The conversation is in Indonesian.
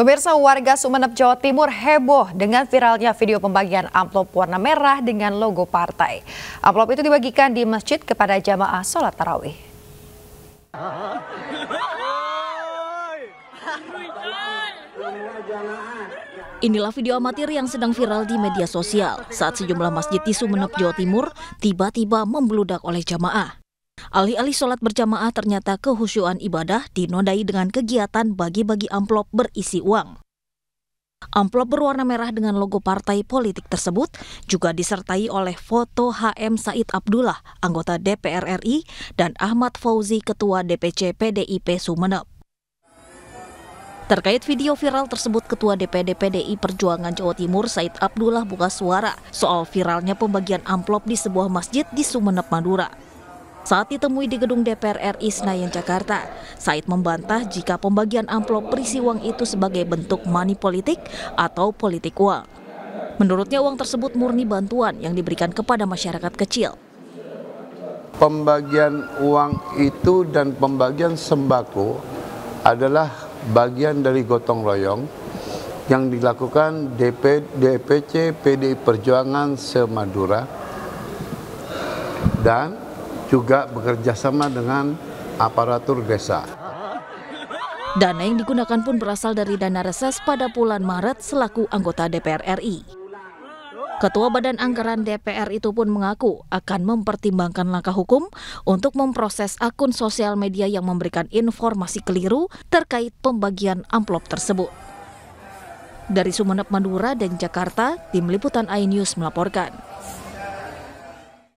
Pemirsa warga Sumeneb Jawa Timur heboh dengan viralnya video pembagian amplop warna merah dengan logo partai. Amplop itu dibagikan di masjid kepada jamaah sholat tarawih. Inilah video amatir yang sedang viral di media sosial saat sejumlah masjid di Sumeneb, Jawa Timur tiba-tiba membludak oleh jamaah. Alih-alih sholat berjamaah ternyata kehusyuan ibadah dinodai dengan kegiatan bagi-bagi amplop berisi uang. Amplop berwarna merah dengan logo partai politik tersebut juga disertai oleh foto HM Said Abdullah, anggota DPR RI, dan Ahmad Fauzi, ketua DPC PDIP Sumeneb. Terkait video viral tersebut, Ketua DPD PDI Perjuangan Jawa Timur Said Abdullah buka suara soal viralnya pembagian amplop di sebuah masjid di Sumeneb, Madura. Saat ditemui di gedung DPR RI Senayan Jakarta, Said membantah jika pembagian amplop berisi uang itu sebagai bentuk money politik atau politik uang. Menurutnya uang tersebut murni bantuan yang diberikan kepada masyarakat kecil. Pembagian uang itu dan pembagian sembako adalah bagian dari gotong royong yang dilakukan DP, DPC PDI Perjuangan Semadura dan juga bekerja sama dengan aparatur desa. Dana yang digunakan pun berasal dari dana reses pada bulan Maret selaku anggota DPR RI. Ketua Badan Anggaran DPR itu pun mengaku akan mempertimbangkan langkah hukum untuk memproses akun sosial media yang memberikan informasi keliru terkait pembagian amplop tersebut. Dari Sumeneb, Madura, dan Jakarta, Tim Liputan iNews melaporkan.